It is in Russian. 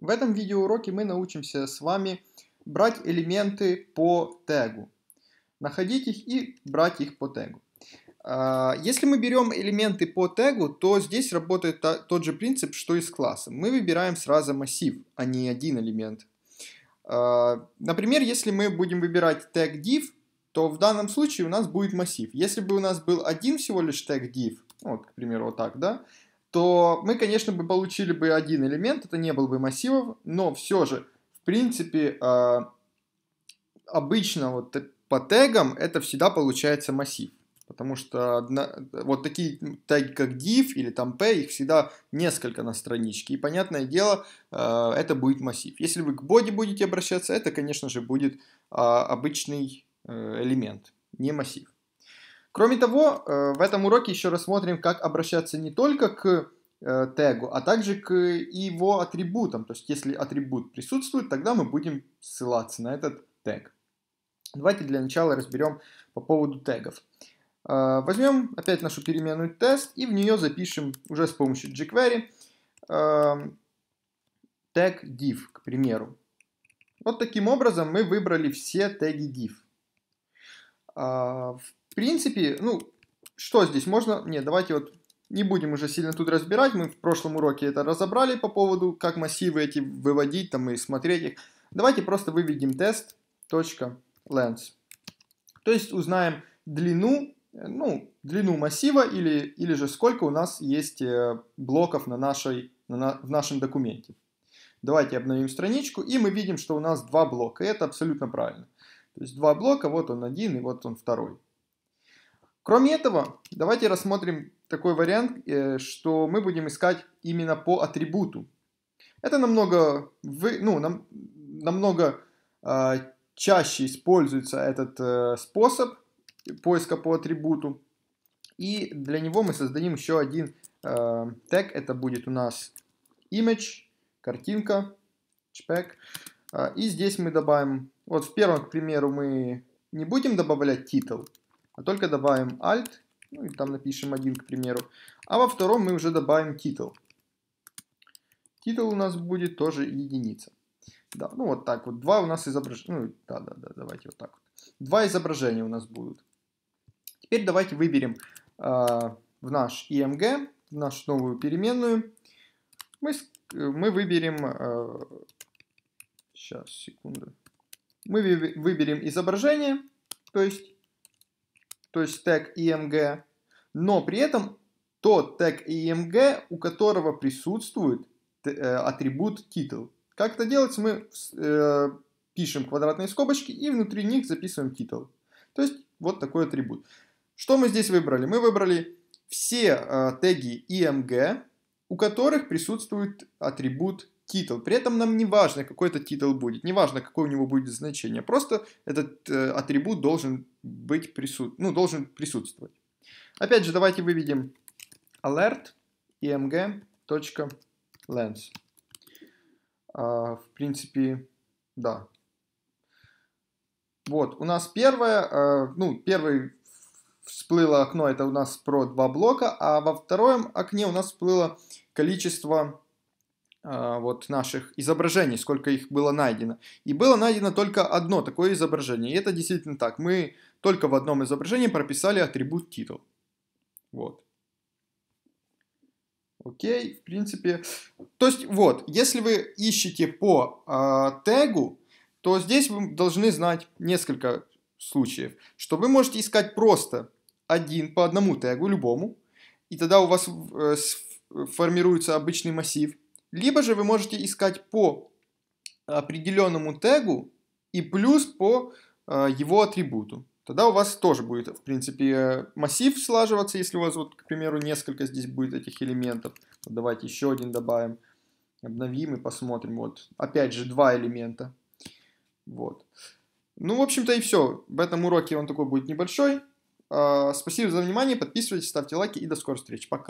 В этом видеоуроке мы научимся с вами брать элементы по тегу, находить их и брать их по тегу. А, если мы берем элементы по тегу, то здесь работает тот же принцип, что и с классом. Мы выбираем сразу массив, а не один элемент. А, например, если мы будем выбирать тег div, то в данном случае у нас будет массив. Если бы у нас был один всего лишь тег div, вот, к примеру, вот так, да, то мы, конечно, бы получили бы один элемент, это не был бы массивов, но все же, в принципе, а, обычно вот по тегам это всегда получается массив. Потому что одна, вот такие теги, как div или там p, их всегда несколько на страничке. И, понятное дело, а, это будет массив. Если вы к body будете обращаться, это, конечно же, будет а, обычный э, элемент, не массив. Кроме того, э, в этом уроке еще рассмотрим, как обращаться не только к э, тегу, а также к его атрибутам. То есть, если атрибут присутствует, тогда мы будем ссылаться на этот тег. Давайте для начала разберем по поводу тегов. Э, Возьмем опять нашу переменную тест и в нее запишем уже с помощью jQuery тег div, к примеру. Вот таким образом мы выбрали все теги div. В принципе, ну, что здесь можно... Нет, давайте вот не будем уже сильно тут разбирать. Мы в прошлом уроке это разобрали по поводу, как массивы эти выводить там и смотреть их. Давайте просто выведем тест .lens. То есть узнаем длину, э, ну, длину массива или, или же сколько у нас есть э, блоков на нашей, на, в нашем документе. Давайте обновим страничку, и мы видим, что у нас два блока, и это абсолютно правильно. То есть два блока, вот он один, и вот он второй. Кроме этого, давайте рассмотрим такой вариант, э, что мы будем искать именно по атрибуту. Это намного, вы, ну, нам, намного э, чаще используется этот э, способ поиска по атрибуту. И для него мы создадим еще один э, тег. Это будет у нас image, картинка, JPEG. Э, а, и здесь мы добавим, вот в первом, к примеру, мы не будем добавлять титул, а только добавим alt, ну и там напишем один, к примеру. А во втором мы уже добавим титул. Титул у нас будет тоже единица. Да, ну вот так вот. Два у нас изображения. Ну, да-да-да, давайте вот так вот. Два изображения у нас будут. Теперь давайте выберем э, в наш img в нашу новую переменную. Мы, мы выберем... Э, а, сейчас, секунду. Мы выберем изображение, то есть то есть тег img, но при этом тот тег img, у которого присутствует э, атрибут title. Как это делается, мы э, пишем квадратные скобочки и внутри них записываем title. То есть вот такой атрибут. Что мы здесь выбрали? Мы выбрали все э, теги img, у которых присутствует атрибут титул. При этом нам не важно, какой это титул будет, не важно, какое у него будет значение. Просто этот э, атрибут должен быть присут... ну, должен присутствовать. Опять же, давайте выведем alert img.lens. А, в принципе, да. Вот, у нас первое, э, ну, первый всплыло окно, это у нас про два блока, а во втором окне у нас всплыло количество а, вот наших изображений, сколько их было найдено. И было найдено только одно такое изображение, и это действительно так. Мы только в одном изображении прописали атрибут титул. Вот. Окей, в принципе. То есть вот, если вы ищете по э, тегу, то здесь вы должны знать несколько случаев, что вы можете искать просто один по одному тегу, любому, и тогда у вас э, формируется обычный массив – либо же вы можете искать по определенному тегу и плюс по э, его атрибуту. Тогда у вас тоже будет, в принципе, э, массив слаживаться, если у вас, вот, к примеру, несколько здесь будет этих элементов. Вот давайте еще один добавим, обновим и посмотрим. Вот, опять же, два элемента. Вот. Ну, в общем-то, и все. В этом уроке он такой будет небольшой. Э, спасибо за внимание, подписывайтесь, ставьте лайки и до скорых встреч. Пока.